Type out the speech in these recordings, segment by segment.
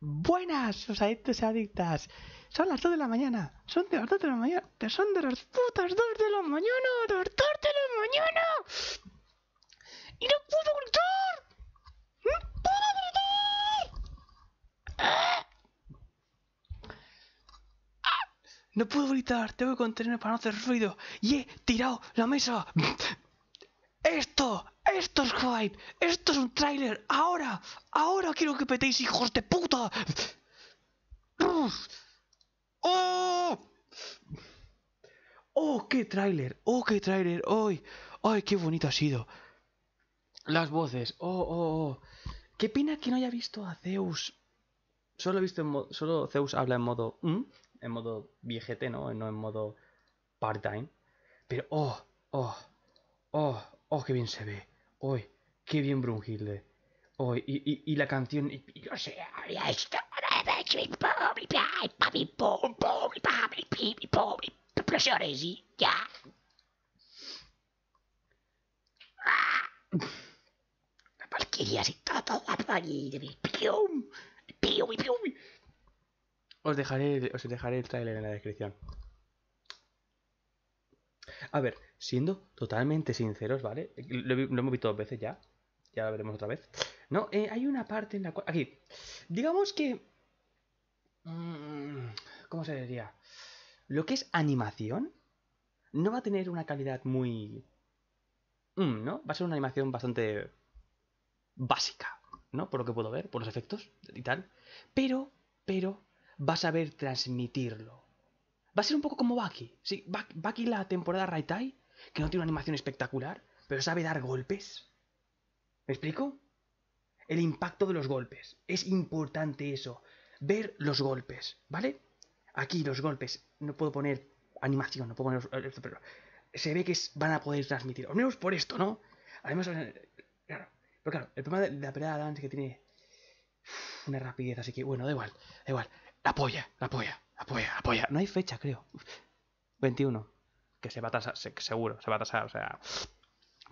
Buenas, os adictos y adictas. Son las 2 de la mañana. Son de las 2 de la mañana. Son de las putas 2 de la mañana. De las 2 de la mañana. Y no puedo gritar. No puedo gritar. Ah. Ah. No puedo gritar. Tengo que contenerme para no hacer ruido. Y he tirado la mesa. Esto ¡Esto es hype! ¡Esto es un tráiler! ¡Ahora! ¡Ahora quiero que petéis, hijos de puta! ¡Oh! ¡Oh, qué tráiler! ¡Oh, qué tráiler! ¡Ay! ¡Ay, qué bonito ha sido! Las voces. ¡Oh, oh, oh! Qué pena que no haya visto a Zeus. Solo, he visto solo Zeus habla en modo... En modo viejete, ¿no? No en modo part-time. Pero, oh, oh, oh, oh, qué bien se ve. Uy, qué bien Brunhilde. Uy, y, la canción. yo sé, ya. Ah. La valquiria se la Os dejaré, os dejaré el trailer en la descripción. A ver, siendo totalmente sinceros, ¿vale? Lo, hemos visto dos veces ya. Ya lo veremos otra vez. No, eh, hay una parte en la cual... Aquí. Digamos que... Mm, ¿Cómo se diría? Lo que es animación no va a tener una calidad muy... Mm, ¿No? Va a ser una animación bastante básica, ¿no? Por lo que puedo ver, por los efectos y tal. Pero, pero, va a saber transmitirlo. Va a ser un poco como Baki. Sí, Baki la temporada Raitai, que no tiene una animación espectacular, pero sabe dar golpes. ¿Me explico? El impacto de los golpes. Es importante eso. Ver los golpes, ¿vale? Aquí los golpes. No puedo poner animación, no puedo poner esto, pero se ve que van a poder transmitir. Al menos por esto, ¿no? Además, claro. Pero claro, el problema de la pelea de Dance que tiene una rapidez, así que bueno, da igual, da igual. La polla, la polla, la polla, No hay fecha, creo. 21. Que se va a tasar, seguro, se va a tasar, o sea,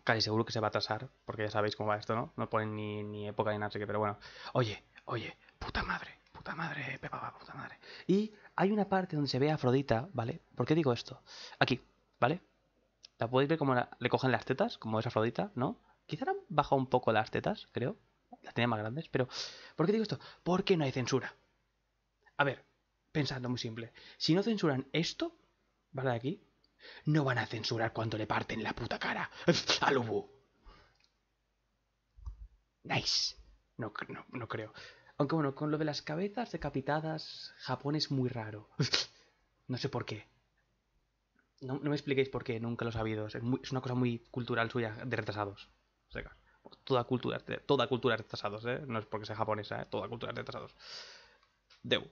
casi seguro que se va a tasar, porque ya sabéis cómo va esto, ¿no? No ponen ni, época ni nada, así que, pero bueno. Oye, oye, puta madre, puta madre, pepa, puta madre. Y hay una parte donde se ve a Afrodita, ¿vale? ¿Por qué digo esto? Aquí, ¿vale? La podéis ver como le cogen las tetas, como es Afrodita, ¿no? Quizá han bajado un poco las tetas, creo las tenía más grandes, pero ¿por qué digo esto? Porque no hay censura. A ver, pensando muy simple, si no censuran esto, ¿vale? aquí, no van a censurar cuando le parten la puta cara al Ubu. Nice. No, no, creo. Aunque bueno, con lo de las cabezas decapitadas, Japón es muy raro. No sé por qué. No, me expliquéis por qué, nunca lo he sabido. Es, una cosa muy cultural suya de retrasados. Seca toda cultura, toda cultura retrasados, ¿eh? No es porque sea japonesa, ¿eh? Toda cultura de retrasados. Deu.